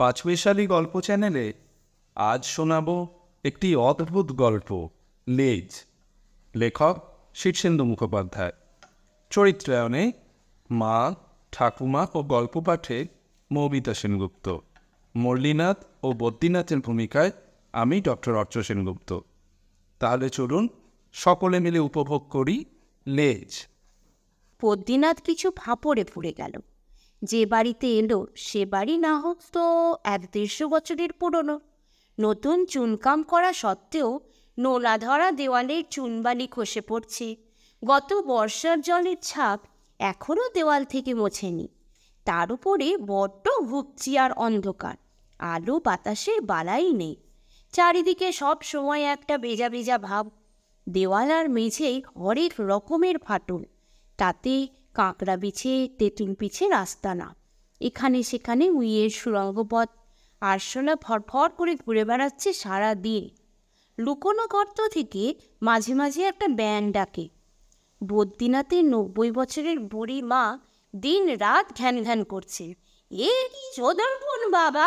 পাঁচবেশালী গল্প চ্যানেলে আজ শোনাব একটি অদ্ভুত গল্প লেজ লেখক শীর্ষেন্দু মুখোপাধ্যায় চরিত্রায়নে মা ঠাকুমা ও গল্প পাঠে মৌমিতা সেনগুপ্ত মল্লিনাথ ও বদ্রীনাথের ভূমিকায় আমি ডক্টর অর্চ সেনগুপ্ত তাহলে চলুন সকলে মিলে উপভোগ করি লেজ বদ্রীনাথ কিছু ফাঁপড়ে ফুড়ে গেল যে বাড়িতে এলো সে বাড়ি না হোক তো এক দেড়শো বছরের পুরনো নতুন চুনকাম করা সত্ত্বেও নোলা ধরা দেওয়ালের চুনবালি খসে পড়ছে গত বর্ষার জলের ছাপ এখনও দেওয়াল থেকে মোছেনি তার উপরে বড্ড ঘুপচি আর অন্ধকার আলো বাতাসে বালাই নেই চারিদিকে সব সময় একটা বেজা বেজা ভাব দেওয়াল আর মেঝেই হরেক রকমের ফাটল তাতে কাঁকড়া বিছে তেঁতুল পিছে রাস্তা না এখানে সেখানে উইয়ের সুরঙ্গপথ আরশোলা ফরফর করে ঘুরে বেড়াচ্ছে সারা দিন লুকোনো গর্ত থেকে মাঝে মাঝে একটা ব্যান ডাকে বদ্রীনাথের নব্বই বছরের বুড়ি মা দিন রাত ঘ্যান ঘ্যান করছে এ কি সদর্পণ বাবা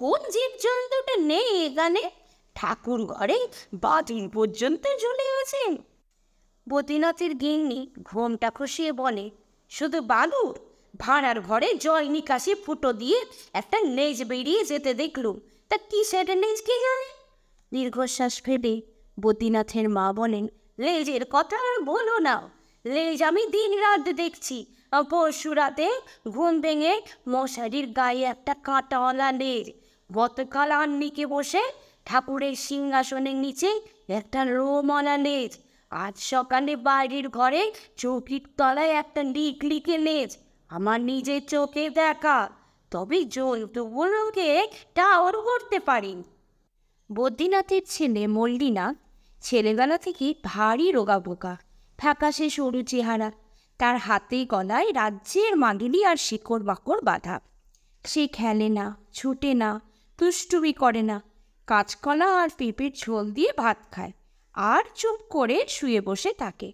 কোন জীবজন্তুটা নেই এখানে ঠাকুর ঘরে বাদুর পর্যন্ত ঝুলে আছে বদ্রীনাথের গিন্নি ঘোমটা খসিয়ে বলে শুধু বালুর ভাঁড়ার ঘরে জল নিকাশি ফুটো দিয়ে একটা নেজ বেরিয়ে যেতে দেখলুম তা কি সেটা নেজ কে জানে দীর্ঘশ্বাস ফেলে বদ্রীনাথের মা বলেন লেজের কথা আর বলো না লেজ আমি দিন রাত দেখছি পরশু রাতে ঘুম ভেঙে মশারির গায়ে একটা কাঁটাওয়ালা লেজ গতকাল আন্নিকে বসে ঠাকুরের সিংহাসনের নিচে একটা রোমওয়ালা লেজ আজ সকালে বাইরের ঘরে চৌকির তলায় একটা লিখে নেজ আমার নিজের চোখে দেখা তবে জন্তুগুলোকে টাওয়ার করতে পারি বদ্রীনাথের ছেলে মল্লিনা ছেলেবেলা থেকে ভারী রোগা বোকা ফ্যাকাশে সরু চেহারা তার হাতে গলায় রাজ্যের মাগিলি আর শিকড় বাকড় বাঁধা সে খেলে না ছুটে না তুষ্টুবি করে না কাঁচকলা আর পেঁপের ঝোল দিয়ে ভাত খায় আর চুপ করে শুয়ে বসে থাকে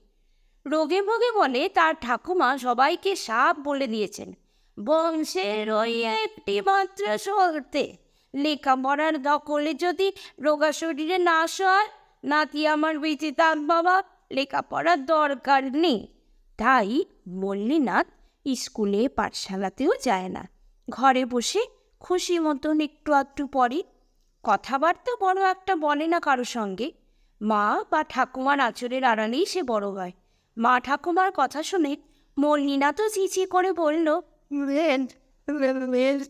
রোগে ভোগে বলে তার ঠাকুমা সবাইকে সাপ বলে দিয়েছেন বংশের ওই একটি মাত্র লেখা লেখাপড়ার দখলে যদি রোগা শরীরে না সয় নাতি আমার বেঁচে থাক বাবা লেখাপড়ার দরকার নেই তাই মল্লিনাথ স্কুলে পাঠশালাতেও যায় না ঘরে বসে খুশি মতন একটু আধটু পরে কথাবার্তা বড় একটা বলে না কারো সঙ্গে মা বা ঠাকুমার আচরের আড়ালেই সে বড় হয় মা ঠাকুমার কথা শুনে মল্লিনা তো চিচি করে বলল রেঞ্জ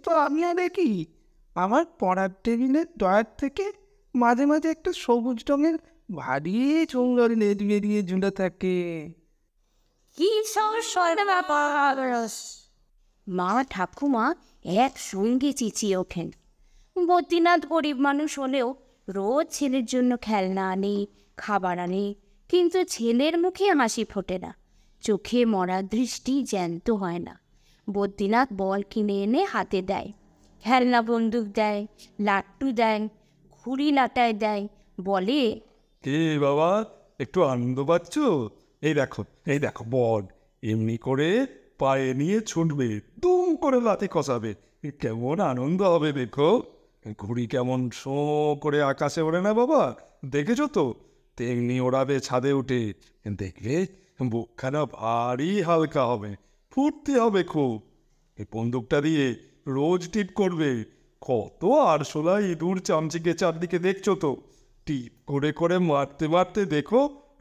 তো আমি আর কি আমার পড়ার টেবিলের দয়ার থেকে মাঝে মাঝে একটা সবুজ রঙের ভারী চুঙ্গল লেজ বেরিয়ে ঝুলে থাকে মা ঠাকুমা একসঙ্গে চিচিয়ে ওঠেন বদ্রীনাথ গরিব মানুষ হলেও রোজ ছেলের জন্য খেলনা আনে খাবার আনে কিন্তু ছেলের মুখে হাসি ফোটে না চোখে মরা দৃষ্টি জ্যান্ত হয় না বদ্রীনাথ বল কিনে এনে হাতে দেয় খেলনা বন্দুক দেয় লাট্টু দেয় ঘুড়ি লাটায় দেয় বলে কে বাবা একটু আনন্দ পাচ্ছ এই দেখো এই দেখো বল এমনি করে পায়ে নিয়ে ছুটবে দুম করে লাথি কষাবে কেমন আনন্দ হবে দেখো ঘুড়ি কেমন শো করে আকাশে ওড়ে না বাবা দেখেছ তো তেমনি ওড়াবে ছাদে উঠে দেখবে বুকখানা ভারী হালকা হবে ফুটতে হবে খুব এই বন্দুকটা দিয়ে রোজ টিপ করবে কত আর আরশোলা ইঁদুর চামচিকে চারদিকে দেখছো তো টিপ করে করে মারতে মারতে দেখো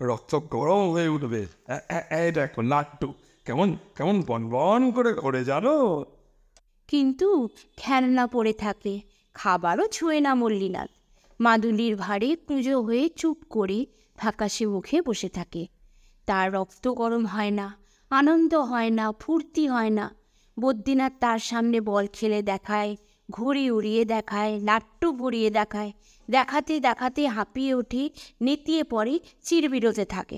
রক্ত গরম হয়ে উঠবে দেখো লাট্টু কেমন কেমন বন বন করে করে জানো কিন্তু খেলনা পড়ে থাকে খাবারও ছুঁয়ে না মল্লিনাথ মাদুলির ভারে পুজো হয়ে চুপ করে ফ্যাকাশে মুখে বসে থাকে তার রক্ত গরম হয় না আনন্দ হয় না ফুর্তি হয় না বদ্রীনাথ তার সামনে বল খেলে দেখায় ঘুড়ি উড়িয়ে দেখায় নাট্য ভরিয়ে দেখায় দেখাতে দেখাতে হাঁপিয়ে ওঠে নেতিয়ে পড়ে চিরবিরোধে থাকে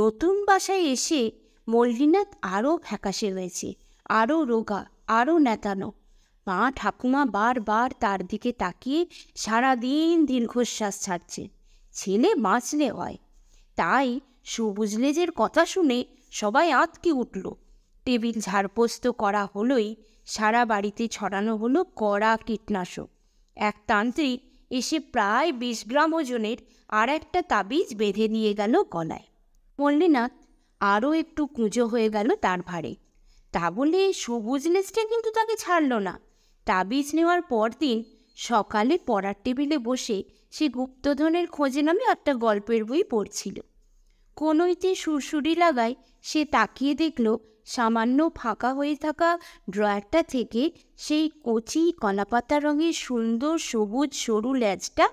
নতুন বাসায় এসে মল্লিনাথ আরও ফ্যাকাশে রয়েছে আরও রোগা আরও নেতানো মা ঠাকুমা বারবার তার দিকে তাকিয়ে সারাদিন দীর্ঘশ্বাস ছাড়ছে ছেলে বাঁচলে হয় তাই সবুজ লেজের কথা শুনে সবাই আঁতকে উঠল টেবিল ঝাড়পোস্ত করা হলোই সারা বাড়িতে ছড়ানো হলো কড়া কীটনাশক এক তান্ত্রিক এসে প্রায় বিশ গ্রাম ওজনের আর একটা তাবিজ বেঁধে নিয়ে গেল গলায় মল্লিনাথ আরও একটু কুঁজো হয়ে গেল তার ভারে তা বলে সবুজ লেজটা কিন্তু তাকে ছাড়ল না তাবিজ নেওয়ার পরদিন সকালে পড়ার টেবিলে বসে সে গুপ্তধনের খোঁজে নামে একটা গল্পের বই পড়ছিল কোনোইতে সুরসুরি লাগায় সে তাকিয়ে দেখল সামান্য ফাঁকা হয়ে থাকা ড্রয়ারটা থেকে সেই কচি কলাপাতা রঙের সুন্দর সবুজ সরু ল্যাজটা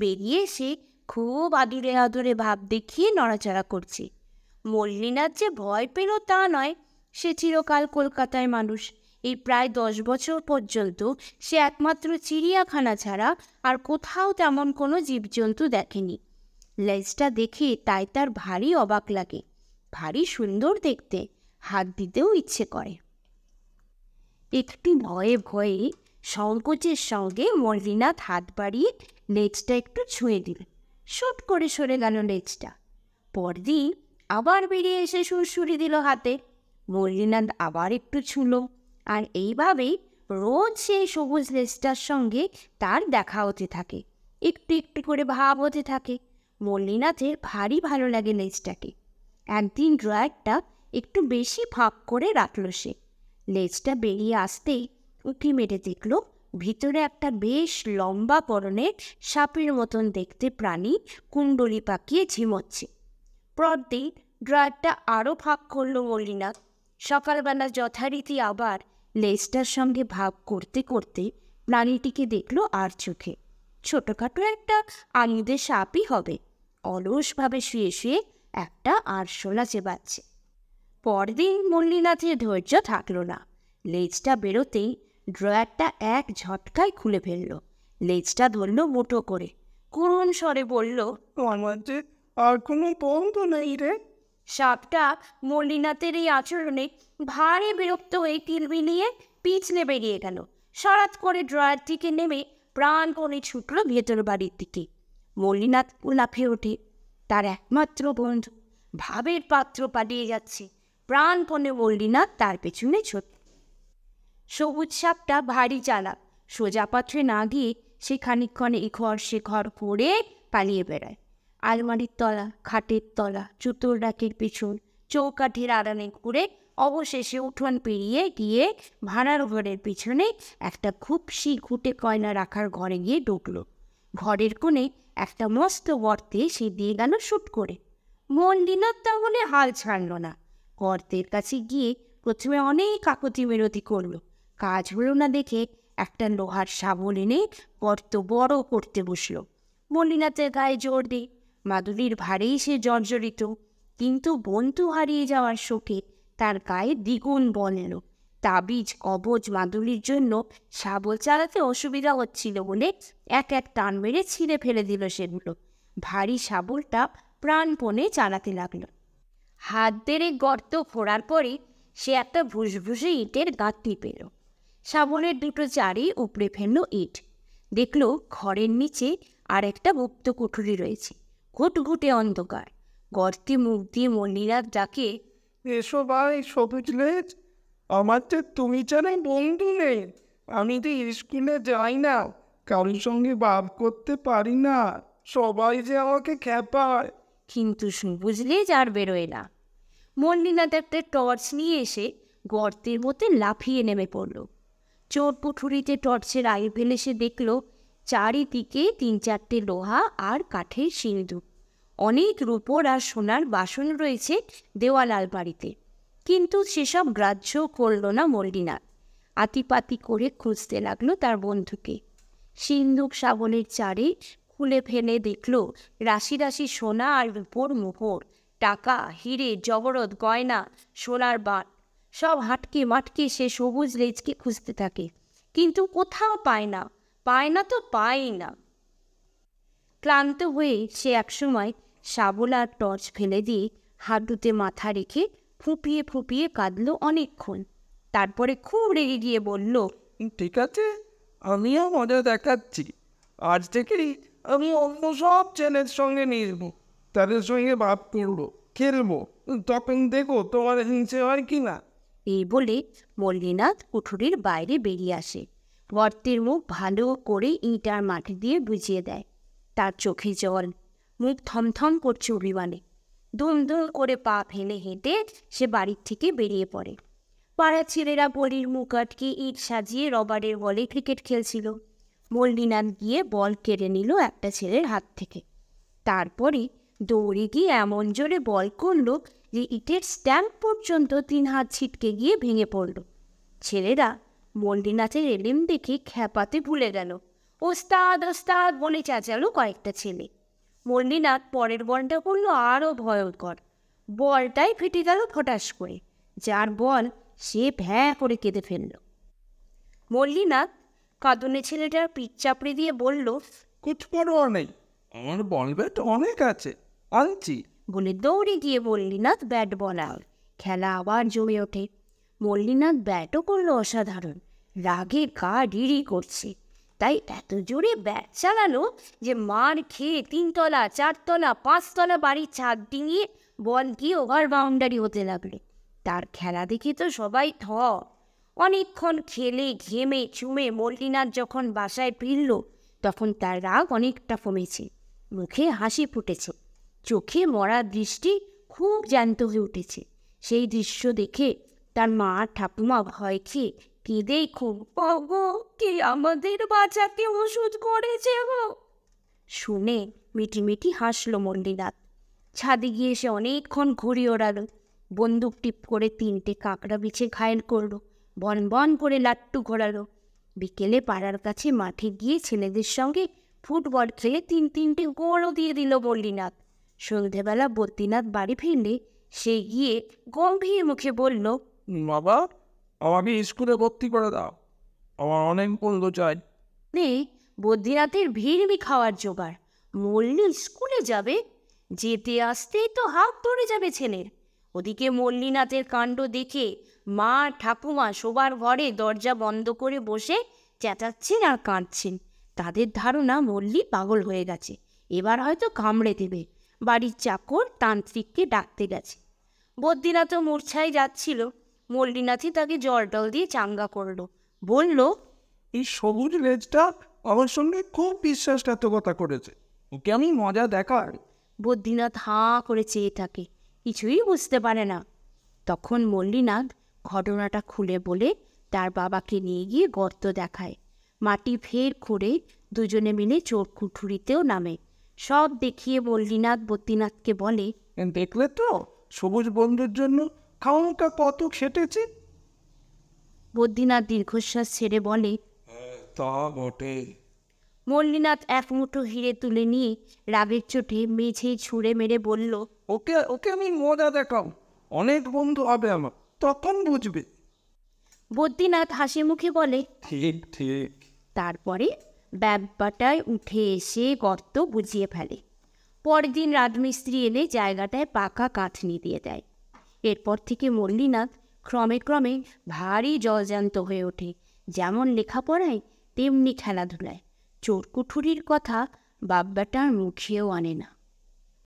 বেরিয়ে সে খুব আদুরে আদরে ভাব দেখিয়ে নড়াচড়া করছে মল্লিনার যে ভয় পেল তা নয় সে চিরকাল কলকাতায় মানুষ এই প্রায় দশ বছর পর্যন্ত সে একমাত্র চিড়িয়াখানা ছাড়া আর কোথাও তেমন কোনো জীবজন্তু দেখেনি লেজটা দেখে তাই তার ভারী অবাক লাগে ভারী সুন্দর দেখতে হাত দিতেও ইচ্ছে করে একটু ভয়ে ভয়ে সংকোচের সঙ্গে মল্লিনাথ হাত বাড়িয়ে লেজটা একটু ছুঁয়ে দিল শুট করে সরে গেল লেজটা পরদিন আবার বেরিয়ে এসে সুরসুরি দিল হাতে মল্লিনাথ আবার একটু ছুঁলো আর এইভাবেই রোজ সেই সবুজ লেজটার সঙ্গে তার দেখা হতে থাকে একটু একটু করে ভাব হতে থাকে মল্লিনাথের ভারী ভালো লাগে লেজটাকে একদিন ড্রয়ারটা একটু বেশি ফাঁক করে রাখল সে লেজটা বেরিয়ে আসতেই উঁকি মেরে দেখল ভিতরে একটা বেশ লম্বা পরনের সাপের মতন দেখতে প্রাণী কুণ্ডলি পাকিয়ে ঝিমোচ্ছে পরদিন ড্রয়ারটা আরও ফাঁক করল মল্লিনাথ সকালবেলা যথারীতি আবার লেজটার সঙ্গে ভাব করতে করতে প্রাণীটিকে দেখলো আর চোখে ছোটোখাটো একটা আঙিদে সাপই হবে অলসভাবে শুয়ে শুয়ে একটা আরশোলা চেবাচ্ছে পরদিন মল্লিনাথের ধৈর্য থাকলো না লেজটা বেরোতেই ড্রয়ারটা এক ঝটকায় খুলে ফেলল লেজটা ধরল মোটো করে করুণ স্বরে বলল আমার যে আর কোনো বন্ধ নেই রে সাপটা মল্লিনাথের এই আচরণে ভারী বিরক্ত হয়ে কিলবিলিয়ে পিছলে বেরিয়ে গেল সরাত করে ড্রয়ার থেকে নেমে প্রাণ করে ছুটল ভেতর বাড়ির দিকে মল্লিনাথ উলাফে ওঠে তার একমাত্র বন্ধু ভাবের পাত্র পালিয়ে যাচ্ছে প্রাণপণে মল্লিনাথ তার পেছনে ছোট সবুজ সাপটা ভারী চালাক সোজা পাত্রে না গিয়ে সে খানিক্ষণ এ ঘর সে ঘর করে পালিয়ে বেড়ায় আলমারির তলা খাটের তলা জুতোর রাখির পিছন চৌকাঠের আড়ানে ঘুরে অবশেষে উঠোন পেরিয়ে গিয়ে ভাড়ার ঘরের পিছনে একটা খুব সি ঘুটে কয়না রাখার ঘরে গিয়ে ঢুকল ঘরের কোণে একটা মস্ত গর্তে সে দিয়ে গেল শুট করে মল্লিনার তাহলে হাল ছাড়ল না গর্তের কাছে গিয়ে প্রথমে অনেক কাকতি মিনতি করল কাজ হলো না দেখে একটা লোহার সাবল এনে গর্ত বড় করতে বসল মল্লিনাথের গায়ে জোর দিয়ে মাদুলির ভারেই সে জর্জরিত কিন্তু বন্ধু হারিয়ে যাওয়ার শোকে তার গায়ে দ্বিগুণ বল তাবিজ কবজ মাদুলির জন্য শাবল চালাতে অসুবিধা হচ্ছিল বলে এক এক টান মেরে ছিঁড়ে ফেলে দিল সেগুলো ভারী শাবলটা প্রাণপণে চালাতে লাগল হাত দেড়ে গর্ত ফোড়ার পরে সে একটা ভুসভুসে ইটের গাঁতি পেল শাবলের দুটো চারি উপড়ে ফেলল ইট দেখল ঘরের নিচে আর একটা গুপ্ত কুঠুরি রয়েছে ঘুটঘুটে অন্ধকার গর্তে মুখ দিয়ে মল্লিনাথ ডাকে এসো ভাই সবুজ লেজ আমার তো তুমি জানাই বন্ধু নেই আমি তো স্কুলে যাই না কারোর সঙ্গে বাপ করতে পারি না সবাই যে আমাকে খেপায় কিন্তু সবুজ লেজ আর বেরোয় না মল্লিনাথ একটা টর্চ নিয়ে এসে গর্তের মধ্যে লাফিয়ে নেমে পড়ল চোর পুঠুরিতে টর্চের আগে ফেলে সে দেখলো চারিদিকে তিন চারটে লোহা আর কাঠের সিঁদুর অনেক রূপোর আর সোনার বাসন রয়েছে দেওয়াল বাড়িতে কিন্তু সেসব গ্রাহ্য করল না মল্লিনাথ আতিপাতি করে খুঁজতে লাগলো তার বন্ধুকে সিন্ধুক সাবনের চারে খুলে ফেলে দেখল রাশি রাশি সোনা আর রূপোর মোহর টাকা হিরে জবরদ গয়না সোনার বান সব হাটকে মাটকে সে সবুজ লেজকে খুঁজতে থাকে কিন্তু কোথাও পায় না পায় না তো পায়ই না ক্লান্ত হয়ে সে একসময় শাবল আর টর্চ ফেলে দিয়ে হাঁটুতে মাথা রেখে ফুঁপিয়ে ফুঁপিয়ে কাঁদল অনেকক্ষণ তারপরে খুব রেগে গিয়ে বলল ঠিক আছে আমিও মজা দেখাচ্ছি আজ থেকে আমি অন্য সব ছেলের সঙ্গে নিসব তাদের সঙ্গে বাপ করবো খেলবো তখন দেখো তোমার হিংসে হয় কি না এই বলে মল্লিনাথ কুঠুরির বাইরে বেরিয়ে আসে গর্তের মুখ ভালো করে ইঁটার মাটি দিয়ে বুঝিয়ে দেয় তার চোখে জল মুখ থমথম করছে অভিমানে ধুম ধুম করে পা ফেলে হেঁটে সে বাড়ির থেকে বেরিয়ে পড়ে পাড়ার ছেলেরা বলির মুখ আটকে ইট সাজিয়ে রবারের বলে ক্রিকেট খেলছিল মল্লিনাথ গিয়ে বল কেড়ে নিল একটা ছেলের হাত থেকে তারপরে দৌড়ে গিয়ে এমন জোরে বল করল যে ইটের স্ট্যাম্প পর্যন্ত তিন হাত ছিটকে গিয়ে ভেঙে পড়ল ছেলেরা মল্লিনাথের এলিম দেখে খ্যাপাতে ভুলে গেল ওস্তাদ ওস্তাদ বলে চেঁচালো কয়েকটা ছেলে মল্লিনাথ পরের বলটা করল আরও ভয়ঙ্কর বলটাই ফেটে গেল ফটাস করে যার বল সে ভ্যা করে কেঁদে ফেলল মল্লিনাথ কাঁদনে ছেলেটার পিঠ চাপড়ে দিয়ে বলল নেই আমার বল ব্যাট অনেক আছে আনছি বলে দৌড়ে গিয়ে মল্লিনাথ ব্যাট বল খেলা আবার জমে ওঠে মল্লিনাথ ব্যাটও করলো অসাধারণ রাগে গা ডিড়ি করছে তাই এত জোরে ব্যাট চালানো যে মার খেয়ে তিনতলা চারতলা পাঁচতলা বাড়ির ছাদ ডিঙিয়ে বল কি ওভার বাউন্ডারি হতে লাগলো তার খেলা দেখে তো সবাই থ অনেকক্ষণ খেলে ঘেমে চুমে মল্লিনাথ যখন বাসায় ফিরল তখন তার রাগ অনেকটা কমেছে মুখে হাসি ফুটেছে চোখে মরা দৃষ্টি খুব জ্যান্ত হয়ে উঠেছে সেই দৃশ্য দেখে তার মা ঠাকুমা ভয় খেয়ে কেঁদে খুব গো কে আমাদের বাঁচাতে ওষুধ করেছে গো শুনে মিটি মিটি হাসল মন্ডিনাথ ছাদে গিয়ে সে অনেকক্ষণ ঘুরি ওড়ালো বন্দুক টিপ করে তিনটে কাঁকড়া বিছে ঘায়েল করলো বন বন করে লাট্টু ঘোরালো বিকেলে পাড়ার কাছে মাঠে গিয়ে ছেলেদের সঙ্গে ফুটবল খেলে তিন তিনটে গোলও দিয়ে দিল মল্লিনাথ সন্ধেবেলা বদ্রীনাথ বাড়ি ফিরলে সে গিয়ে গম্ভীর মুখে বলল বাবা আমাকে স্কুলে ভর্তি করে দাও আমার অনেক মূল্য চাই রে বদ্রীনাথের ভিড়মি খাওয়ার জোগাড় মল্লি স্কুলে যাবে যেতে আসতেই তো হাত ধরে যাবে ছেলের ওদিকে মল্লিনাথের কাণ্ড দেখে মা ঠাকুমা শোবার ঘরে দরজা বন্ধ করে বসে চেঁচাচ্ছেন আর কাঁদছেন তাদের ধারণা মল্লি পাগল হয়ে গেছে এবার হয়তো কামড়ে দেবে বাড়ির চাকর তান্ত্রিককে ডাকতে গেছে বদ্রীনাথও মূর্ছায় যাচ্ছিল মল্লিনাথি তাকে জল টল দিয়ে চাঙ্গা করলো বলল এই সবুজ লেজটা আমার সঙ্গে খুব বিশ্বাসঘাতকতা করেছে ওকে আমি মজা দেখার বদ্রীনাথ হাঁ করে চেয়ে থাকে কিছুই বুঝতে পারে না তখন মল্লিনাথ ঘটনাটা খুলে বলে তার বাবাকে নিয়ে গিয়ে গর্ত দেখায় মাটি ফের করে দুজনে মিলে চোর কুঠুরিতেও নামে সব দেখিয়ে মল্লিনাথ বদ্রীনাথকে বলে দেখলে তো সবুজ বন্ধুর জন্য খাওয়াটা কত খেটেছি বদ্রীনাথ দীর্ঘশ্বাস ছেড়ে বলে তা বটে মল্লিনাথ এক মুঠো হিরে তুলে নিয়ে রাগের চোটে মেঝেই ছুঁড়ে মেরে বলল ওকে ওকে আমি মজা দেখাও অনেক বন্ধু হবে আমার তখন বুঝবে বদ্রীনাথ হাসি মুখে বলে ঠিক ঠিক তারপরে ব্যাপারটায় উঠে এসে গর্ত বুঝিয়ে ফেলে পরদিন রাজমিস্ত্রি এলে জায়গাটায় পাকা কাঠ নিয়ে দিয়ে দেয় এরপর থেকে মল্লিনাথ ক্রমে ক্রমে ভারী জজান্ত হয়ে ওঠে যেমন লেখাপড়ায় তেমনি খেলাধুলায় চোরকুঠুরির কথা বাব্বাটা মুখিয়েও আনে না